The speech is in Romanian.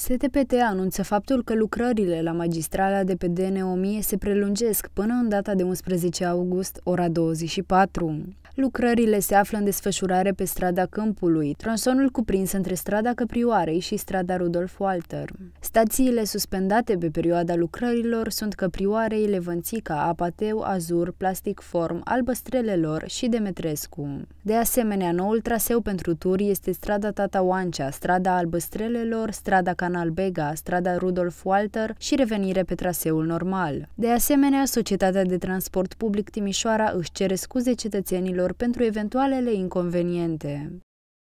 STPT anunță faptul că lucrările la magistrala de pe DN1000 se prelungesc până în data de 11 august, ora 24. Lucrările se află în desfășurare pe strada Câmpului, tronsonul cuprins între strada Căprioarei și strada Rudolf Walter. Stațiile suspendate pe perioada lucrărilor sunt Căprioarei, Levănțica, Apateu, Azur, Plastic Form, Albăstrelelor și Demetrescu. De asemenea, noul traseu pentru turi este strada Tata Oancea, strada Albăstrelelor, strada Canal Bega, strada Rudolf Walter și revenire pe traseul normal. De asemenea, Societatea de Transport Public Timișoara își cere scuze cetățenilor pentru eventualele inconveniente.